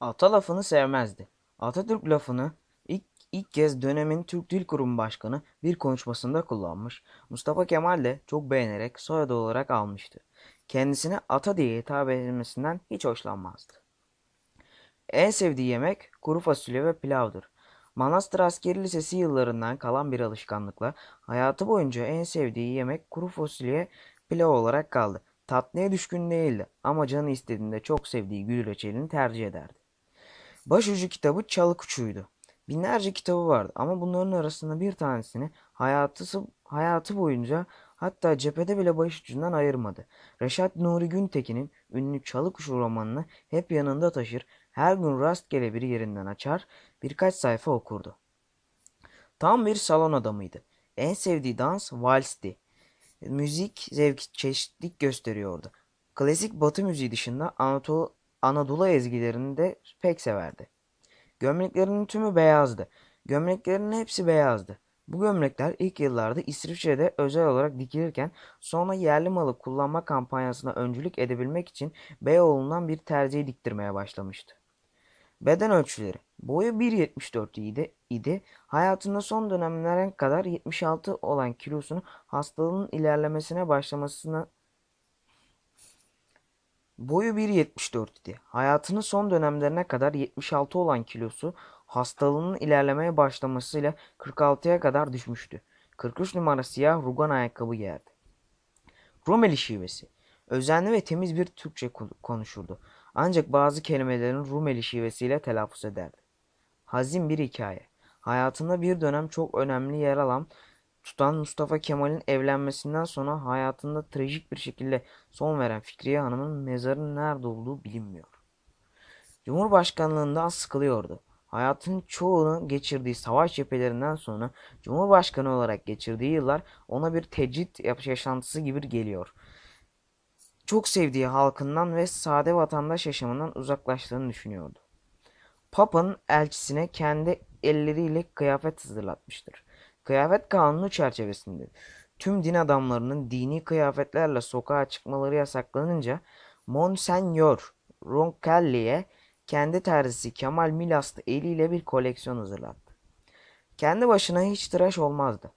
Ata lafını sevmezdi. Atatürk lafını ilk, ilk kez dönemin Türk Dil Kurumu Başkanı bir konuşmasında kullanmış. Mustafa Kemal de çok beğenerek soyadı olarak almıştı. Kendisine ata diye hitap edilmesinden hiç hoşlanmazdı. En sevdiği yemek kuru fasulye ve pilavdır. Manastır Askeri Lisesi yıllarından kalan bir alışkanlıkla hayatı boyunca en sevdiği yemek kuru fasulye pilav olarak kaldı. Tatlıya düşkün değildi ama canı istediğinde çok sevdiği gül reçelini tercih ederdi. Başucu kitabı Çalı Kuşu'ydu. Binlerce kitabı vardı ama bunların arasında bir tanesini hayatı, hayatı boyunca hatta cephede bile başucundan ayırmadı. Reşat Nuri Güntekin'in ünlü Çalı Kuşu romanını hep yanında taşır, her gün rastgele bir yerinden açar, birkaç sayfa okurdu. Tam bir salon adamıydı. En sevdiği dans valsti. Müzik zevki çeşitlik gösteriyordu. Klasik batı müziği dışında Anadolu, Anadolu ezgilerini de pek severdi. Gömleklerinin tümü beyazdı. Gömleklerinin hepsi beyazdı. Bu gömlekler ilk yıllarda İsviçre'de özel olarak dikilirken sonra yerli malı kullanma kampanyasına öncülük edebilmek için Beyoğlu'ndan bir terziye diktirmeye başlamıştı. Beden ölçüleri. Boyu 1.74 idi, idi. Hayatında son dönemlere kadar 76 olan kilosunu hastalığın ilerlemesine başlamasına Boyu 1.74 idi. Hayatının son dönemlerine kadar 76 olan kilosu hastalığının ilerlemeye başlamasıyla 46'ya kadar düşmüştü. 43 numara siyah rugan ayakkabı giyerdi. Rumeli şivesi. Özenli ve temiz bir Türkçe konuşurdu. Ancak bazı kelimelerin Rumeli şivesiyle telaffuz ederdi. Hazin bir hikaye. Hayatında bir dönem çok önemli yer alan tutan Mustafa Kemal'in evlenmesinden sonra hayatında trajik bir şekilde son veren Fikriye Hanım'ın mezarının nerede olduğu bilinmiyor. Cumhurbaşkanlığından sıkılıyordu. Hayatının çoğunu geçirdiği savaş cephelerinden sonra Cumhurbaşkanı olarak geçirdiği yıllar ona bir tecrit yaşantısı gibi geliyor. Çok sevdiği halkından ve sade vatandaş yaşamından uzaklaştığını düşünüyordu. Papa'nın elçisine kendi elleriyle kıyafet hazırlatmıştır. Kıyafet kanunu çerçevesinde tüm din adamlarının dini kıyafetlerle sokağa çıkmaları yasaklanınca Monsenyor Roncalli'ye kendi terzisi Kemal Milaslı eliyle bir koleksiyon hazırlattı. Kendi başına hiç tıraş olmazdı.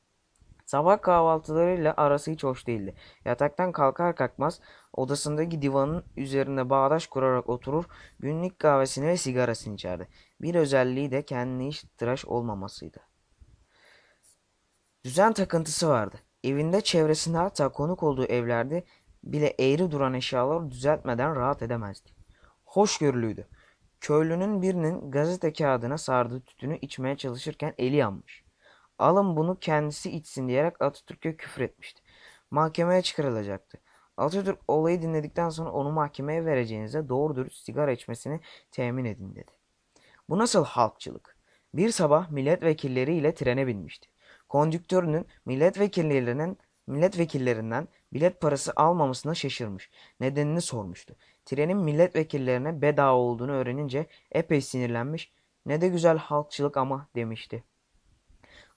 Sabah kahvaltılarıyla arası hiç hoş değildi. Yataktan kalkar kalkmaz odasındaki divanın üzerinde bağdaş kurarak oturur, günlük kahvesini ve sigarasını içerdi. Bir özelliği de kendine hiç tıraş olmamasıydı. Düzen takıntısı vardı. Evinde çevresinde hatta konuk olduğu evlerde bile eğri duran eşyaları düzeltmeden rahat edemezdi. Hoşgörülüydü. Köylünün birinin gazete kağıdına sardığı tütünü içmeye çalışırken eli yanmış. Alın bunu kendisi içsin diyerek Atatürk'e küfür etmişti. Mahkemeye çıkarılacaktı. Atatürk olayı dinledikten sonra onu mahkemeye vereceğinize doğru dürüst sigara içmesini temin edin dedi. Bu nasıl halkçılık? Bir sabah milletvekilleriyle trene binmişti. Kondüktörünün milletvekillerinin milletvekillerinden bilet parası almamasına şaşırmış. Nedenini sormuştu. Trenin milletvekillerine bedava olduğunu öğrenince epey sinirlenmiş. Ne de güzel halkçılık ama demişti.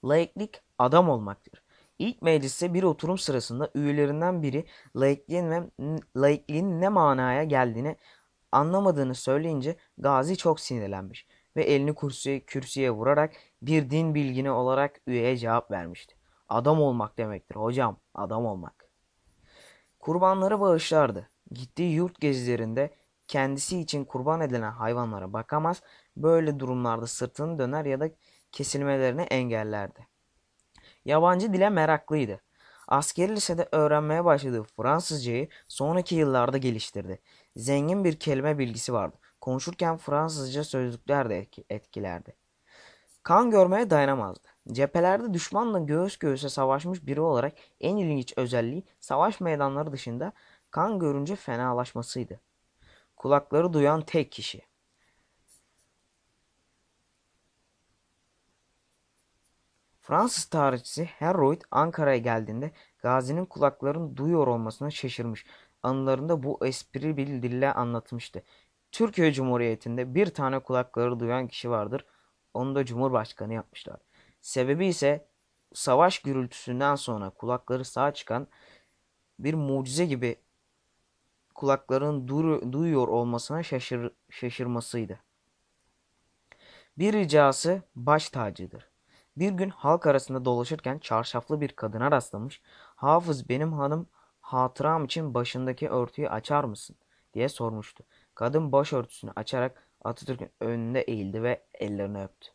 Laiklik adam olmaktır. İlk mecliste bir oturum sırasında üyelerinden biri laikliğin ve laikliğin ne manaya geldiğini anlamadığını söyleyince Gazi çok sinirlenmiş ve elini kürsüye, kürsüye vurarak bir din bilgini olarak üyeye cevap vermişti. Adam olmak demektir hocam, adam olmak. Kurbanları bağışlardı. Gittiği yurt gezilerinde kendisi için kurban edilen hayvanlara bakamaz, böyle durumlarda sırtını döner ya da kesilmelerini engellerdi. Yabancı dile meraklıydı. Askeri lisede öğrenmeye başladığı Fransızcayı sonraki yıllarda geliştirdi. Zengin bir kelime bilgisi vardı. Konuşurken Fransızca sözlükler de etkilerdi. Kan görmeye dayanamazdı. Cephelerde düşmanla göğüs göğüse savaşmış biri olarak en ilginç özelliği savaş meydanları dışında kan görünce fenalaşmasıydı. Kulakları duyan tek kişi. Fransız tarihçisi Heroid Ankara'ya geldiğinde Gazi'nin kulaklarının duyuyor olmasına şaşırmış. Anılarında bu espri bir dille anlatmıştı. Türkiye Cumhuriyeti'nde bir tane kulakları duyan kişi vardır. Onu da Cumhurbaşkanı yapmışlar. Sebebi ise savaş gürültüsünden sonra kulakları sağa çıkan bir mucize gibi kulakların duru, duyuyor olmasına şaşır, şaşırmasıydı. Bir ricası baş tacıdır. Bir gün halk arasında dolaşırken çarşaflı bir kadına rastlamış. Hafız benim hanım hatıram için başındaki örtüyü açar mısın diye sormuştu. Kadın başörtüsünü açarak Atatürk'ün önünde eğildi ve ellerini öptü.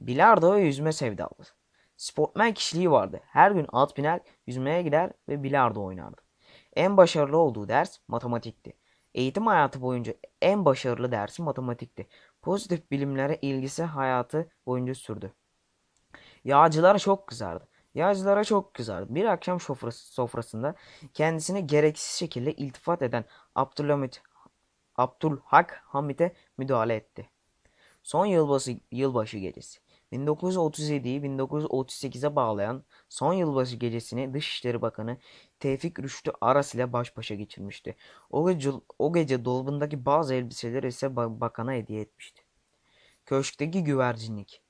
Bilardo ve yüzme sevdalı. Sportman kişiliği vardı. Her gün at biner, yüzmeye gider ve bilardo oynardı. En başarılı olduğu ders matematikti. Eğitim hayatı boyunca en başarılı dersi matematikti. Pozitif bilimlere ilgisi hayatı boyunca sürdü. Yağcılara çok kızardı. Yağcılara çok kızardı. Bir akşam sofrası, sofrasında kendisine gereksiz şekilde iltifat eden Abdülhamit Abdülhak Hamit'e müdahale etti. Son yılbaşı, yılbaşı gecesi 1937'yi 1938'e bağlayan son yılbaşı gecesini Dışişleri Bakanı Tevfik Rüştü Aras ile baş başa geçirmişti. O gece, o gece dolabındaki bazı elbiseleri ise bakana hediye etmişti. Köşkteki güvercinlik.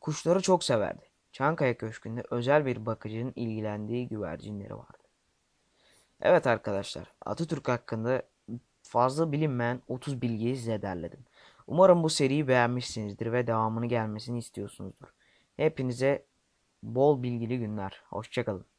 Kuşları çok severdi. Çankaya Köşkü'nde özel bir bakıcının ilgilendiği güvercinleri vardı. Evet arkadaşlar Atatürk hakkında fazla bilinmeyen 30 bilgiyi size derledim. Umarım bu seriyi beğenmişsinizdir ve devamını gelmesini istiyorsunuzdur. Hepinize bol bilgili günler. Hoşçakalın.